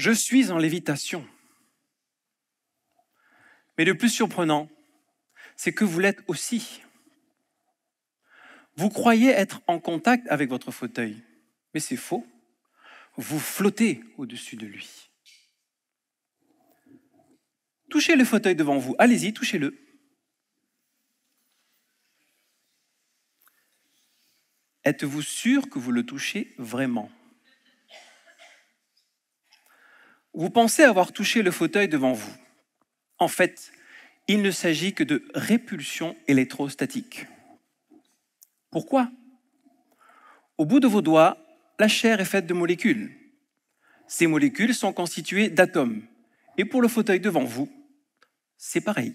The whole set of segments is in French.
Je suis en lévitation. Mais le plus surprenant, c'est que vous l'êtes aussi. Vous croyez être en contact avec votre fauteuil, mais c'est faux. Vous flottez au-dessus de lui. Touchez le fauteuil devant vous, allez-y, touchez-le. Êtes-vous sûr que vous le touchez vraiment Vous pensez avoir touché le fauteuil devant vous. En fait, il ne s'agit que de répulsion électrostatique. Pourquoi Au bout de vos doigts, la chair est faite de molécules. Ces molécules sont constituées d'atomes. Et pour le fauteuil devant vous, c'est pareil.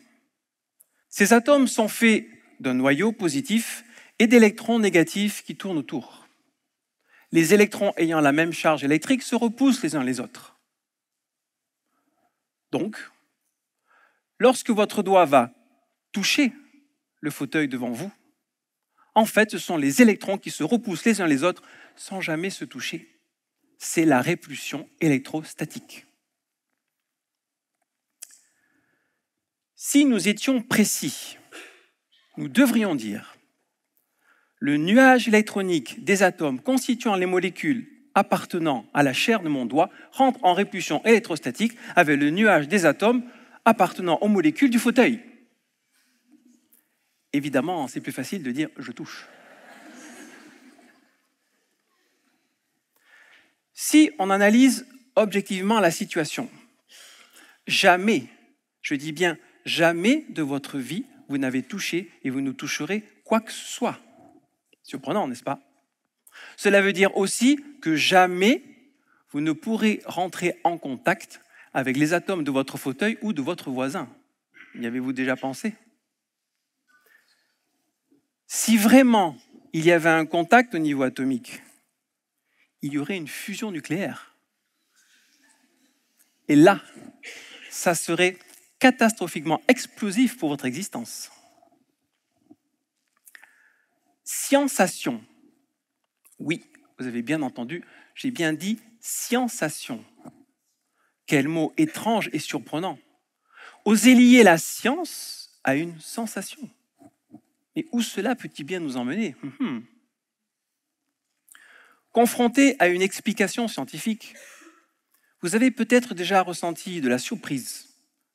Ces atomes sont faits d'un noyau positif et d'électrons négatifs qui tournent autour. Les électrons ayant la même charge électrique se repoussent les uns les autres. Donc, lorsque votre doigt va toucher le fauteuil devant vous, en fait, ce sont les électrons qui se repoussent les uns les autres sans jamais se toucher. C'est la répulsion électrostatique. Si nous étions précis, nous devrions dire le nuage électronique des atomes constituant les molécules appartenant à la chair de mon doigt rentre en répulsion électrostatique avec le nuage des atomes appartenant aux molécules du fauteuil. Évidemment, c'est plus facile de dire je touche. Si on analyse objectivement la situation, jamais, je dis bien jamais de votre vie, vous n'avez touché et vous nous toucherez quoi que ce soit. Surprenant, n'est-ce pas cela veut dire aussi que jamais vous ne pourrez rentrer en contact avec les atomes de votre fauteuil ou de votre voisin. Y avez-vous déjà pensé Si vraiment il y avait un contact au niveau atomique, il y aurait une fusion nucléaire. Et là, ça serait catastrophiquement explosif pour votre existence. Sensation oui, vous avez bien entendu, j'ai bien dit sensation ». Quel mot étrange et surprenant. Oser lier la science à une sensation. Mais où cela peut-il bien nous emmener hmm. Confronté à une explication scientifique, vous avez peut-être déjà ressenti de la surprise,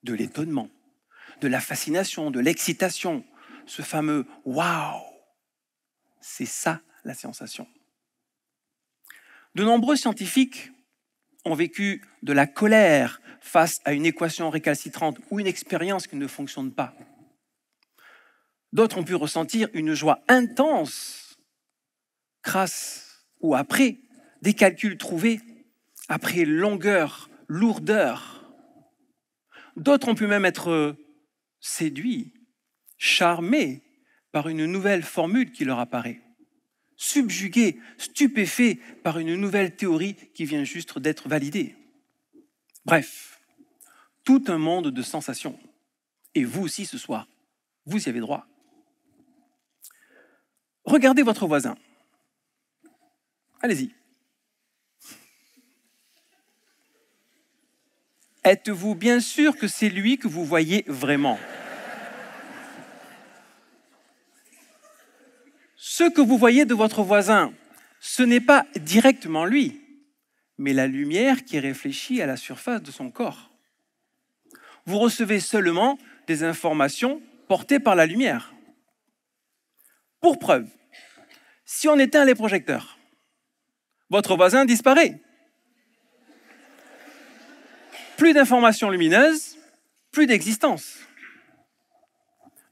de l'étonnement, de la fascination, de l'excitation, ce fameux waouh. C'est ça la sensation. De nombreux scientifiques ont vécu de la colère face à une équation récalcitrante ou une expérience qui ne fonctionne pas. D'autres ont pu ressentir une joie intense grâce ou après des calculs trouvés après longueur, lourdeur. D'autres ont pu même être séduits, charmés par une nouvelle formule qui leur apparaît. Subjugué, stupéfait par une nouvelle théorie qui vient juste d'être validée. Bref, tout un monde de sensations. Et vous aussi ce soir, vous y avez droit. Regardez votre voisin. Allez-y. Êtes-vous bien sûr que c'est lui que vous voyez vraiment Ce que vous voyez de votre voisin, ce n'est pas directement lui, mais la lumière qui réfléchit à la surface de son corps. Vous recevez seulement des informations portées par la lumière. Pour preuve, si on éteint les projecteurs, votre voisin disparaît. Plus d'informations lumineuses, plus d'existence.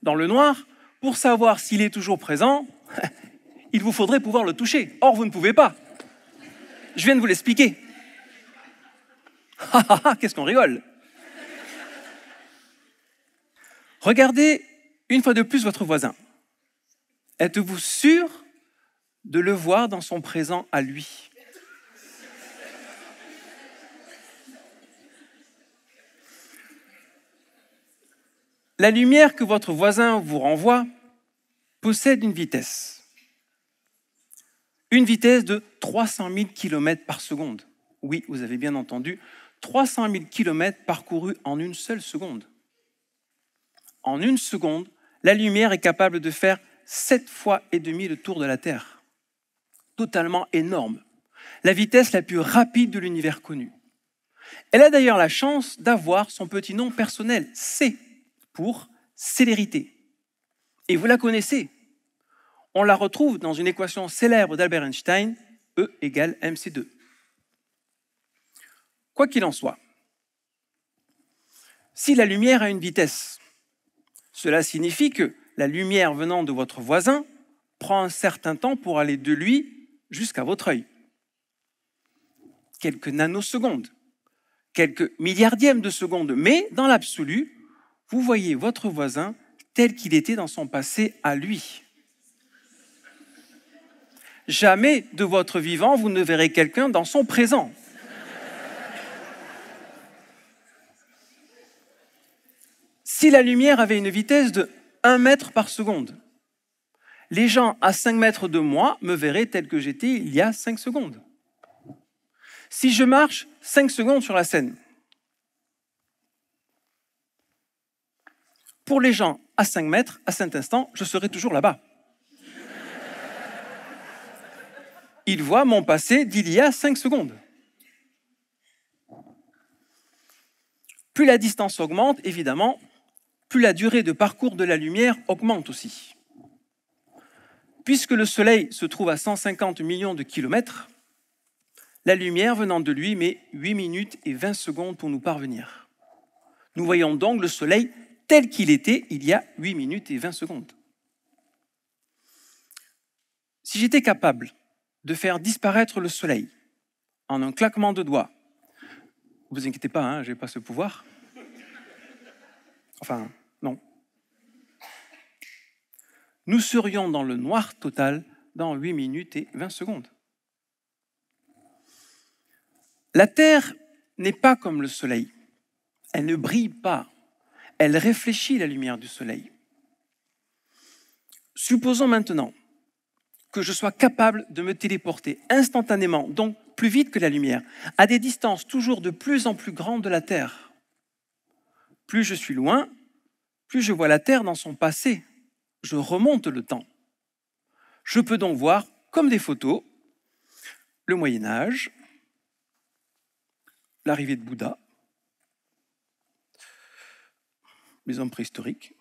Dans le noir, pour savoir s'il est toujours présent, il vous faudrait pouvoir le toucher. Or, vous ne pouvez pas. Je viens de vous l'expliquer. qu'est-ce qu'on rigole Regardez une fois de plus votre voisin. Êtes-vous sûr de le voir dans son présent à lui La lumière que votre voisin vous renvoie possède une vitesse. Une vitesse de 300 000 km par seconde. Oui, vous avez bien entendu, 300 000 km parcourus en une seule seconde. En une seconde, la lumière est capable de faire sept fois et demi le tour de la Terre. Totalement énorme. La vitesse la plus rapide de l'univers connu. Elle a d'ailleurs la chance d'avoir son petit nom personnel, C pour célérité. Et vous la connaissez. On la retrouve dans une équation célèbre d'Albert Einstein, E égale mc2. Quoi qu'il en soit, si la lumière a une vitesse, cela signifie que la lumière venant de votre voisin prend un certain temps pour aller de lui jusqu'à votre œil. Quelques nanosecondes, quelques milliardièmes de secondes, mais dans l'absolu, vous voyez votre voisin tel qu'il était dans son passé à lui. Jamais de votre vivant, vous ne verrez quelqu'un dans son présent. Si la lumière avait une vitesse de 1 mètre par seconde, les gens à 5 mètres de moi me verraient tel que j'étais il y a 5 secondes. Si je marche 5 secondes sur la scène, pour les gens à 5 mètres, à cet instant, je serai toujours là-bas. Ils voient mon passé d'il y a 5 secondes. Plus la distance augmente, évidemment, plus la durée de parcours de la lumière augmente aussi. Puisque le Soleil se trouve à 150 millions de kilomètres, la lumière venant de lui met 8 minutes et 20 secondes pour nous parvenir. Nous voyons donc le Soleil tel qu'il était il y a 8 minutes et 20 secondes. Si j'étais capable de faire disparaître le soleil en un claquement de doigts, vous inquiétez pas, hein, je n'ai pas ce pouvoir. Enfin, non. Nous serions dans le noir total dans 8 minutes et 20 secondes. La Terre n'est pas comme le Soleil. Elle ne brille pas elle réfléchit la lumière du soleil. Supposons maintenant que je sois capable de me téléporter instantanément, donc plus vite que la lumière, à des distances toujours de plus en plus grandes de la Terre. Plus je suis loin, plus je vois la Terre dans son passé. Je remonte le temps. Je peux donc voir, comme des photos, le Moyen Âge, l'arrivée de Bouddha, les hommes préhistoriques,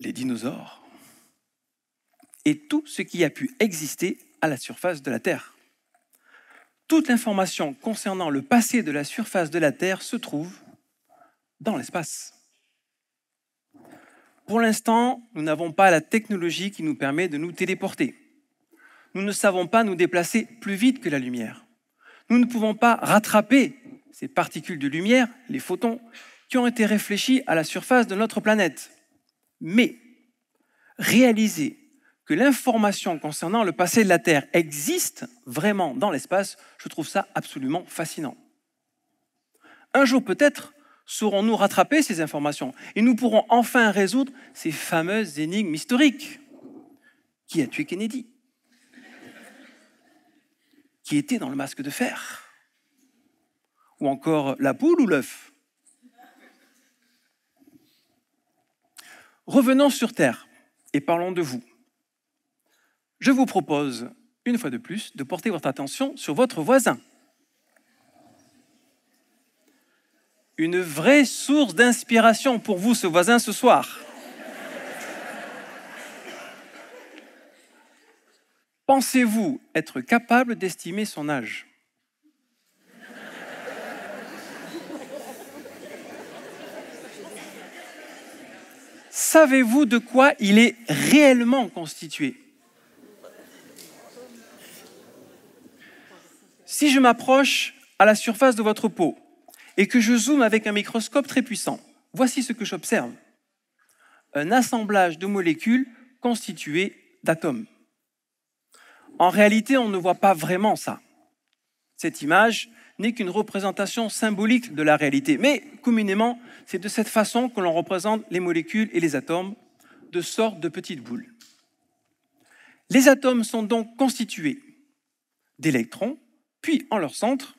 les dinosaures et tout ce qui a pu exister à la surface de la Terre. Toute l'information concernant le passé de la surface de la Terre se trouve dans l'espace. Pour l'instant, nous n'avons pas la technologie qui nous permet de nous téléporter. Nous ne savons pas nous déplacer plus vite que la lumière. Nous ne pouvons pas rattraper ces particules de lumière, les photons, qui ont été réfléchis à la surface de notre planète. Mais réaliser que l'information concernant le passé de la Terre existe vraiment dans l'espace, je trouve ça absolument fascinant. Un jour peut-être saurons-nous rattraper ces informations et nous pourrons enfin résoudre ces fameuses énigmes historiques. Qui a tué Kennedy Qui était dans le masque de fer ou encore la poule ou l'œuf Revenons sur Terre et parlons de vous. Je vous propose, une fois de plus, de porter votre attention sur votre voisin. Une vraie source d'inspiration pour vous, ce voisin, ce soir. Pensez-vous être capable d'estimer son âge savez-vous de quoi il est réellement constitué Si je m'approche à la surface de votre peau et que je zoome avec un microscope très puissant, voici ce que j'observe. Un assemblage de molécules constituées d'atomes. En réalité, on ne voit pas vraiment ça. Cette image, n'est qu'une représentation symbolique de la réalité. Mais communément, c'est de cette façon que l'on représente les molécules et les atomes, de sorte de petites boules. Les atomes sont donc constitués d'électrons, puis en leur centre,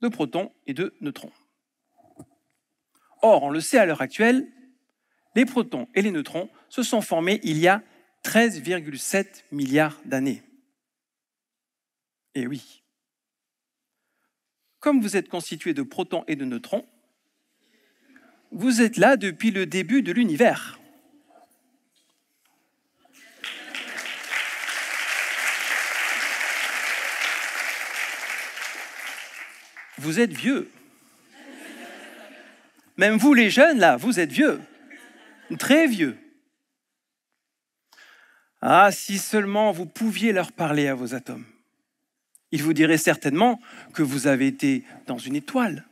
de protons et de neutrons. Or, on le sait à l'heure actuelle, les protons et les neutrons se sont formés il y a 13,7 milliards d'années. Et eh oui, comme vous êtes constitué de protons et de neutrons, vous êtes là depuis le début de l'univers. Vous êtes vieux. Même vous les jeunes, là, vous êtes vieux. Très vieux. Ah, si seulement vous pouviez leur parler à vos atomes il vous dirait certainement que vous avez été dans une étoile,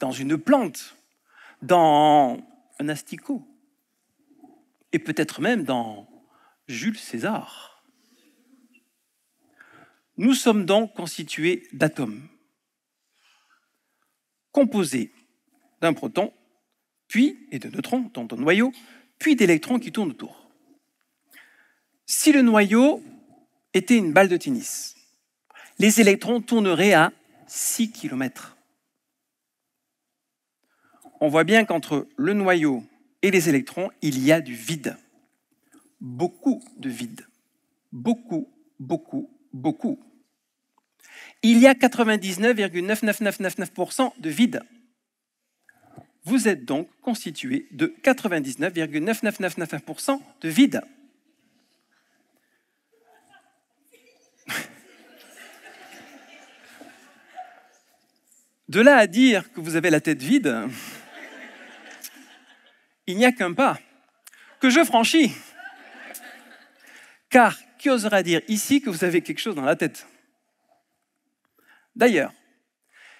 dans une plante, dans un asticot, et peut-être même dans Jules César. Nous sommes donc constitués d'atomes, composés d'un proton, puis, et de neutrons, dans un noyau, puis d'électrons qui tournent autour. Si le noyau était une balle de tennis, les électrons tourneraient à 6 km. On voit bien qu'entre le noyau et les électrons, il y a du vide. Beaucoup de vide. Beaucoup, beaucoup, beaucoup. Il y a 99,99999% de vide. Vous êtes donc constitué de 99,9999% de vide. De là à dire que vous avez la tête vide, il n'y a qu'un pas que je franchis. Car qui osera dire ici que vous avez quelque chose dans la tête D'ailleurs,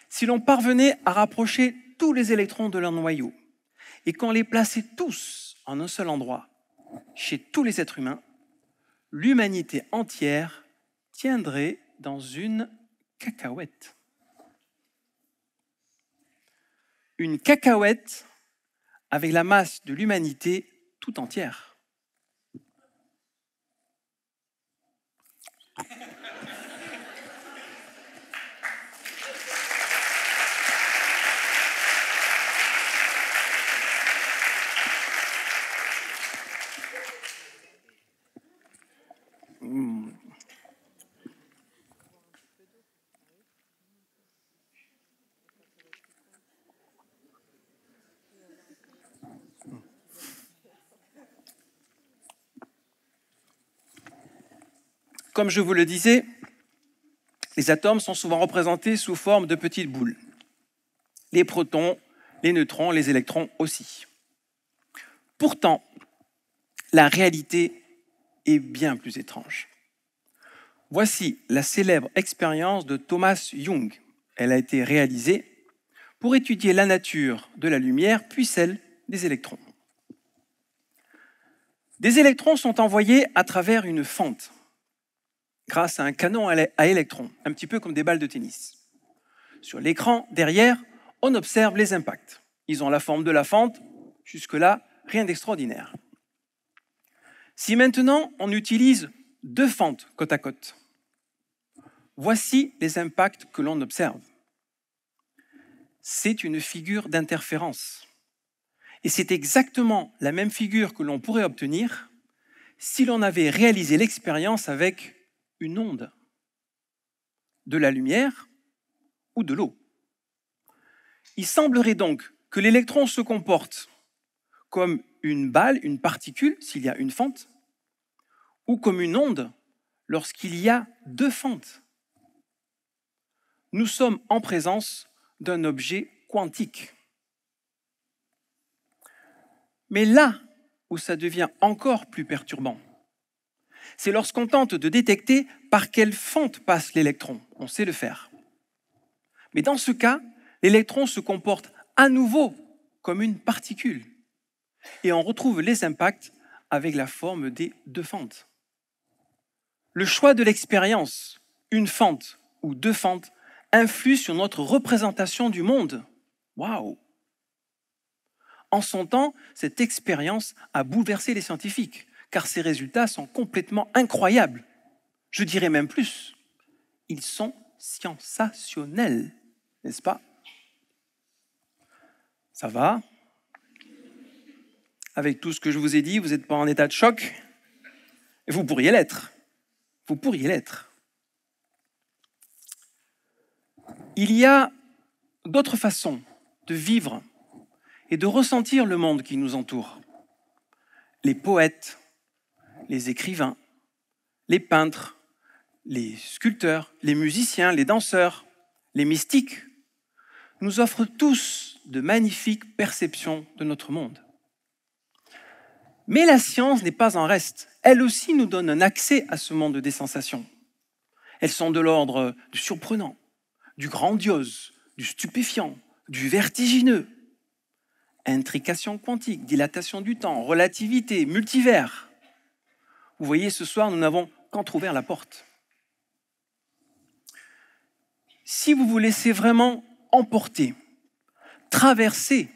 si l'on parvenait à rapprocher tous les électrons de leur noyau et qu'on les plaçait tous en un seul endroit, chez tous les êtres humains, l'humanité entière tiendrait dans une cacahuète. une cacahuète avec la masse de l'humanité tout entière. Comme je vous le disais, les atomes sont souvent représentés sous forme de petites boules. Les protons, les neutrons, les électrons aussi. Pourtant, la réalité est bien plus étrange. Voici la célèbre expérience de Thomas Young. Elle a été réalisée pour étudier la nature de la lumière puis celle des électrons. Des électrons sont envoyés à travers une fente grâce à un canon à électrons, un petit peu comme des balles de tennis. Sur l'écran, derrière, on observe les impacts. Ils ont la forme de la fente, jusque-là, rien d'extraordinaire. Si maintenant on utilise deux fentes côte à côte, voici les impacts que l'on observe. C'est une figure d'interférence. Et c'est exactement la même figure que l'on pourrait obtenir si l'on avait réalisé l'expérience avec une onde de la lumière ou de l'eau. Il semblerait donc que l'électron se comporte comme une balle, une particule, s'il y a une fente, ou comme une onde lorsqu'il y a deux fentes. Nous sommes en présence d'un objet quantique. Mais là où ça devient encore plus perturbant, c'est lorsqu'on tente de détecter par quelle fente passe l'électron. On sait le faire. Mais dans ce cas, l'électron se comporte à nouveau comme une particule. Et on retrouve les impacts avec la forme des deux fentes. Le choix de l'expérience, une fente ou deux fentes, influe sur notre représentation du monde. Waouh En son temps, cette expérience a bouleversé les scientifiques car ces résultats sont complètement incroyables. Je dirais même plus, ils sont sensationnels, n'est-ce pas Ça va Avec tout ce que je vous ai dit, vous n'êtes pas en état de choc vous pourriez l'être. Vous pourriez l'être. Il y a d'autres façons de vivre et de ressentir le monde qui nous entoure. Les poètes, les écrivains, les peintres, les sculpteurs, les musiciens, les danseurs, les mystiques, nous offrent tous de magnifiques perceptions de notre monde. Mais la science n'est pas en reste. Elle aussi nous donne un accès à ce monde des sensations. Elles sont de l'ordre du surprenant, du grandiose, du stupéfiant, du vertigineux. Intrication quantique, dilatation du temps, relativité, multivers. Vous voyez, ce soir, nous n'avons qu'entrouvert la porte. Si vous vous laissez vraiment emporter, traverser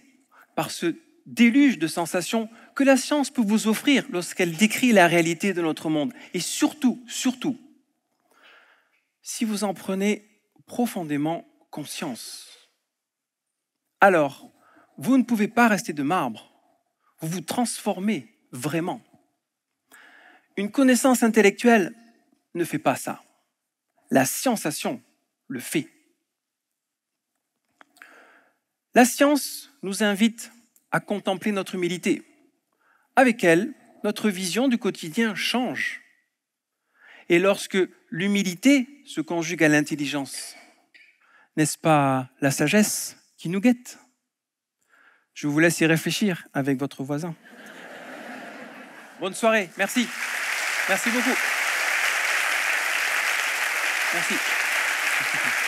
par ce déluge de sensations que la science peut vous offrir lorsqu'elle décrit la réalité de notre monde, et surtout, surtout, si vous en prenez profondément conscience, alors vous ne pouvez pas rester de marbre, vous vous transformez vraiment. Une connaissance intellectuelle ne fait pas ça. La sensation le fait. La science nous invite à contempler notre humilité. Avec elle, notre vision du quotidien change. Et lorsque l'humilité se conjugue à l'intelligence, n'est-ce pas la sagesse qui nous guette Je vous laisse y réfléchir avec votre voisin. Bonne soirée, merci. Merci beaucoup. Merci.